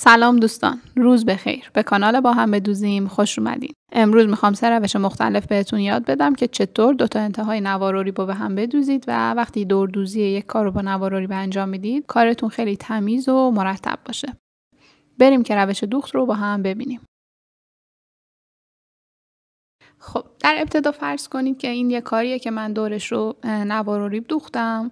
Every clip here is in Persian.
سلام دوستان روز بخیر به کانال با هم بدوزیم خوش اومدین امروز میخوام سه روش مختلف بهتون یاد بدم که چطور دو تا انتهای و با به هم بدوزید و وقتی دوردوزی یک کار رو با و به انجام میدید کارتون خیلی تمیز و مرتب باشه بریم که روش دوخت رو با هم ببینیم خب در ابتدا فرض کنید که این یه کاریه که من دورش رو ریب دوختم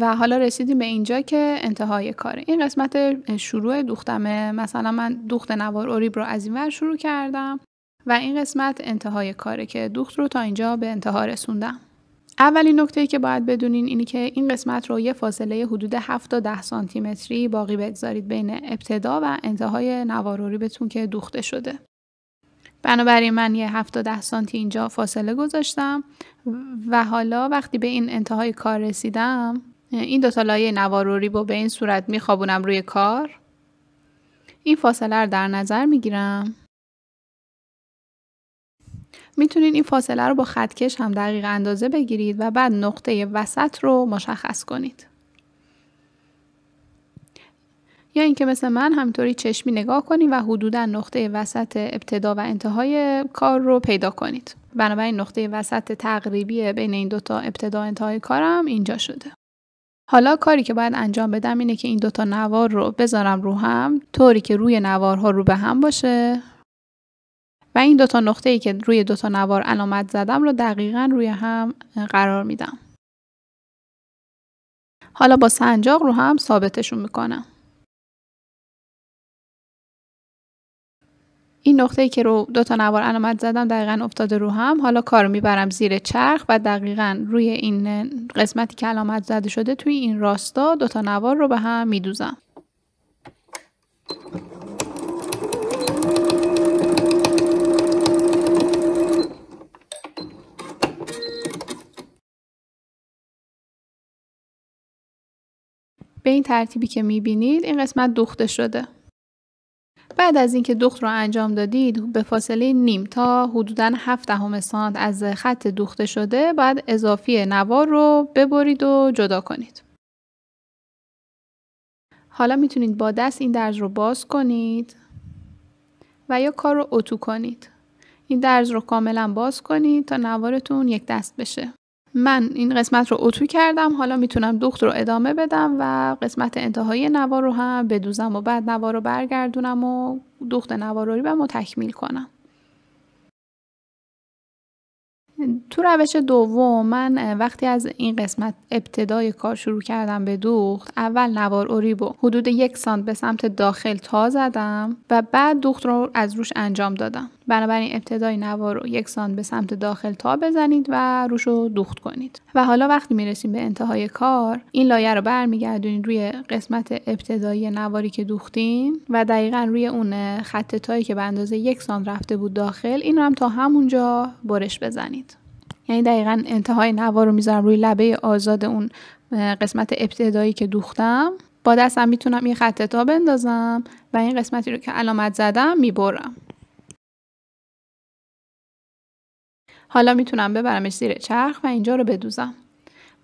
و حالا رسیدیم به اینجا که انتهای کاره این قسمت شروع دوختمه مثلا من دوخت نوار اوریب رو از این ور شروع کردم و این قسمت انتهای کاره که دوخت رو تا اینجا به انتها رسوندم اولین نکته ای که باید بدونین اینی که این قسمت رو یه فاصله حدود 7 تا 10 سانتی متری باقی بگذارید بین ابتدا و انتهای نوار بتون که دوخته شده بنابراین من یه ده سانتی اینجا فاصله گذاشتم و حالا وقتی به این انتهای کار رسیدم این دوتا لایه نواروری با به این صورت میخوابونم روی کار این فاصله رو در نظر میگیرم میتونین این فاصله رو با خطکش هم دقیق اندازه بگیرید و بعد نقطه وسط رو مشخص کنید یا اینکه مثل من همطوری چشمی نگاه کنید و حدودا نقطه وسط ابتدا و انتهای کار رو پیدا کنید بنابراین نقطه وسط تقریبی بین این دوتا ابتدا و انتهای کارم اینجا شده حالا کاری که باید انجام بدم اینه که این دوتا نوار رو بذارم رو هم طوری که روی نوارها رو به هم باشه و این دوتا نقطه ای که روی دوتا نوار علامت زدم رو دقیقا روی هم قرار میدم. حالا با سنجاق رو هم ثابتشون میکنم. این ای که رو دو تا نوار علامت زدم دقیقا افتاده رو هم حالا کار میبرم زیر چرخ و دقیقا روی این قسمتی که علامت زده شده توی این راستا دو تا نوار رو به هم میدوزم به این ترتیبی که میبینید این قسمت دوخته شده بعد از اینکه دوخت رو انجام دادید به فاصله نیم تا حدودا 7 دهم سانت از خط دوخته شده بعد اضافی نوار رو ببرید و جدا کنید. حالا میتونید با دست این درز رو باز کنید و یا کار رو اتو کنید. این درز رو کاملا باز کنید تا نوارتون یک دست بشه. من این قسمت رو اتو کردم حالا میتونم دخت رو ادامه بدم و قسمت انتهای نوار رو هم بدوزم و بعد نوار رو برگردونم و دخت نواروری رو تکمیل کنم تو روش دوم من وقتی از این قسمت ابتدای کار شروع کردم به دوخت اول نوار اوریبو حدود یک سانت به سمت داخل تا زدم و بعد دوخت رو از روش انجام دادم بنابراین ابتدای نوار رو یکسان به سمت داخل تا بزنید و روش رو دوخت کنید و حالا وقتی میرسیم به انتهای کار این لایه رو برمیگردونید روی قسمت ابتدایی نواری که دوختین و دقیقا روی اون خط تایی که به اندازه یکسان رفته بود داخل این رو هم تا همونجا برش بزنید یعنی دقیقا انتهای نوار رو میذارم روی لبه آزاد اون قسمت ابتدایی که دوختم با دستم میتونم یه خط تا بندازم و این قسمتی رو که علامت زدم میبرم حالا میتونم ببرمش زیر چرخ و اینجا رو بدوزم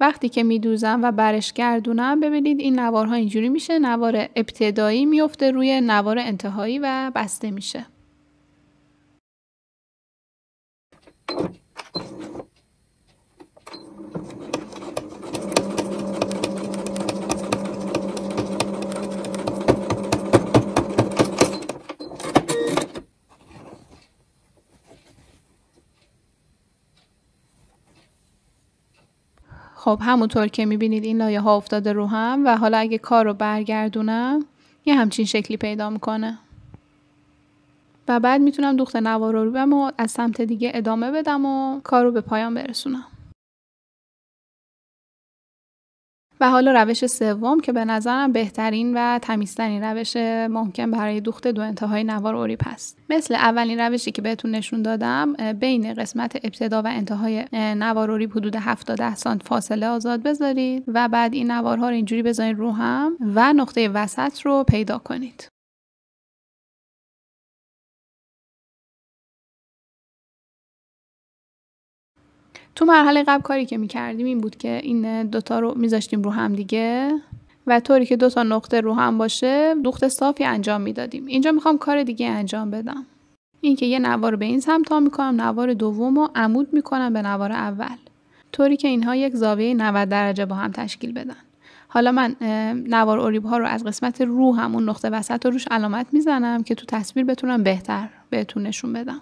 وقتی که میدوزم و برش گردونم ببینید این نوارها اینجوری میشه نوار ابتدایی میفته روی نوار انتهایی و بسته میشه خب همونطور که میبینید این لایه ها افتاده رو هم و حالا اگه کار رو برگردونم یه همچین شکلی پیدا میکنه و بعد میتونم دوخت نوار رو از سمت دیگه ادامه بدم و کار رو به پایان برسونم و حالا روش سوم که به نظرم بهترین و تمیزترین روش ممکن برای دوخت دو انتهای نوار اوریپ هست مثل اولین روشی که بهتون نشون دادم بین قسمت ابتدا و انتهای نوار اوریب حدود 70 سانت فاصله آزاد بذارید و بعد این نوارها رو اینجوری بذارید رو هم و نقطه وسط رو پیدا کنید تو مرحله قبل کاری که میکردیم این بود که این دوتا رو میذاشتیم رو هم دیگه و طوری که دو تا نقطه رو هم باشه دوخت صافی انجام میدادیم اینجا میخوام کار دیگه انجام بدم اینکه یه نوار به این سمت ها میکنم نوار دوم رو عمود میکنم به نوار اول طوری که اینها یک زاویه 90 درجه با هم تشکیل بدن حالا من نوار اوریب ها رو از قسمت رو همون نقطه وسط رو روش علامت میزنم که تو تصویر بتونم بهتر بهتون نشون بدم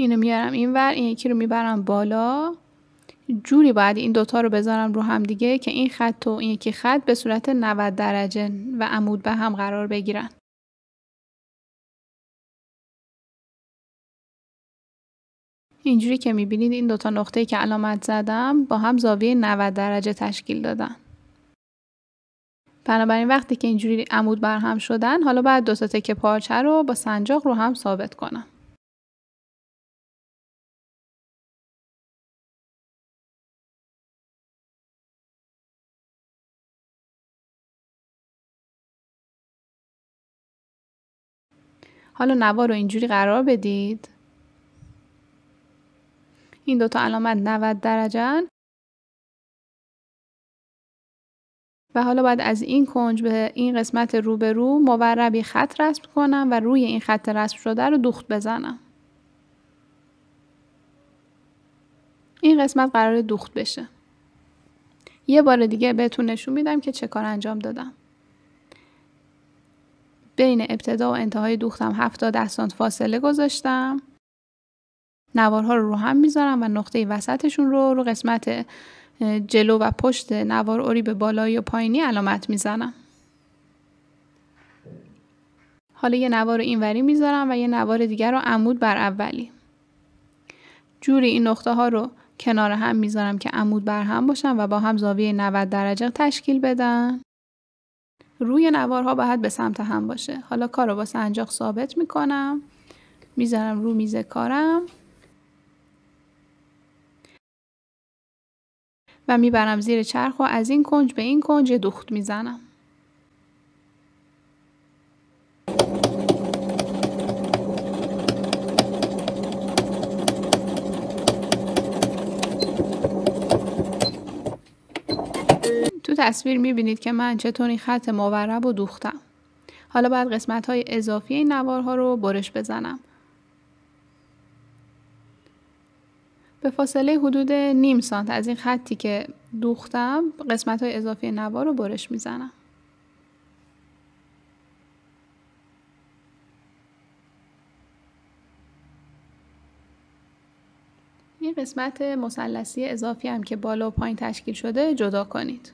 اینو میارم ور این یکی رو میبرم بالا جوری باید این دوتا رو بذارم رو هم دیگه که این خط و این یکی خط به صورت 90 درجه و عمود به هم قرار بگیرن اینجوری که میبینید این دوتا نقطه که علامت زدم با هم زاویه 90 درجه تشکیل دادن بنابراین وقتی که اینجوری عمود بر هم شدن حالا باید دو تا تکه پارچه رو با سنجاق رو هم ثابت کنم حالا نوار رو اینجوری قرار بدید این دوتا علامت 90 درجه و حالا باید از این کنج به این قسمت رو به رو موربی خط رسم کنم و روی این خط رسم شده رو دوخت بزنم این قسمت قرار دوخت بشه یه بار دیگه بهتون نشون میدم که چه کار انجام دادم بین ابتدا و انتهای دوختم 70 سانت فاصله گذاشتم نوارها رو رو هم میذارم و نقطه وسطشون رو رو قسمت جلو و پشت نوار اوری به بالای و پایینی علامت میزنم حالا یه نوار رو اینوری میذارم و یه نوار دیگر رو عمود بر اولی جوری این نقطه ها رو کنار هم میذارم که عمود بر هم باشن و با هم زاویه 90 درجه تشکیل بدن روی نوارها باید به سمت هم باشه حالا کار رو با سنجاق ثابت میکنم میذارم رو میز کارم و میبرم زیر چرخ و از این کنج به این کنج دخت میزنم تصویر میبینید که من چطور این خط مورب رو دوختم. حالا باید قسمت های اضافی این نوارها رو برش بزنم. به فاصله حدود نیم سانت از این خطی که دوختم قسمت های اضافی نوار رو برش میزنم. این قسمت مسلسی اضافی هم که بالا و پایین تشکیل شده جدا کنید.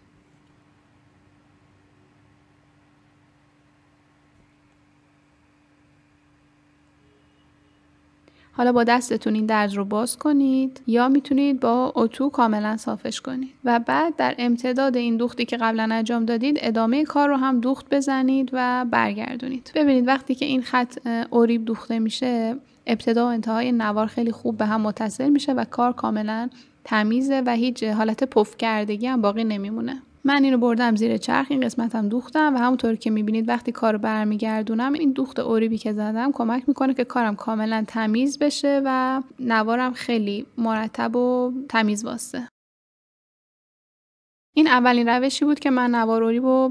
حالا با دستتون این درد رو باز کنید یا میتونید با اتو کاملا صافش کنید و بعد در امتداد این دوختی که قبلا انجام دادید ادامه کار رو هم دوخت بزنید و برگردونید ببینید وقتی که این خط اوریب دوخته میشه ابتدا و انتهای نوار خیلی خوب به هم متصل میشه و کار کاملا تمیزه و هیچ حالت پف کردگی هم باقی نمیمونه من اینو بردم زیر چرخ این قسمتم دوختم و همونطور که میبینید وقتی رو برمیگردونم این دوخت اوریبی که زدم کمک میکنه که کارم کاملا تمیز بشه و نوارم خیلی مرتب و تمیز واسه این اولین روشی بود که من نوار اوریب و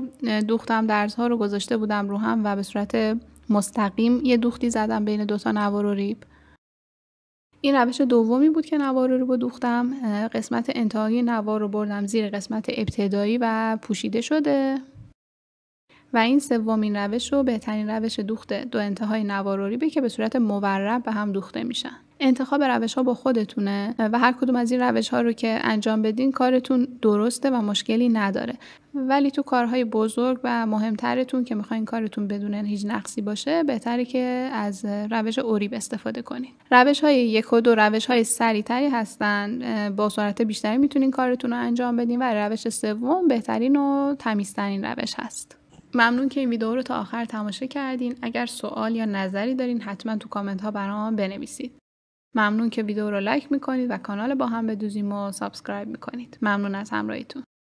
دوختم درزها رو گذاشته بودم رو هم و به صورت مستقیم یه دوختی زدم بین دوتا نوار اوریب این روش دومی بود که نوار رو دوختم قسمت انتهایی نوار رو بردم زیر قسمت ابتدایی و پوشیده شده و این سومین روش و بهترین روش دوخت دو انتهای به که به صورت مورب به هم دوخته میشن انتخاب روش ها با خودتونه و هر کدوم از این روش ها رو که انجام بدین کارتون درسته و مشکلی نداره ولی تو کارهای بزرگ و مهمترتون که میخواین کارتون بدون هیچ نقصی باشه بهتره که از روش اوریب استفاده کنین روش های یک و دو روش های سریعتری هستن با سرعت بیشتری میتونین کارتون رو انجام بدین و روش سوم بهترین و تمیزترین روش هست ممنون که این ویدیو رو تا آخر تماشا کردین. اگر سوال یا نظری دارین حتما تو کامنت ها برام بنویسید. ممنون که ویدیو رو لایک میکنید و کانال با هم بدوزیم و سابسکرایب میکنید. ممنون از همراهیتون.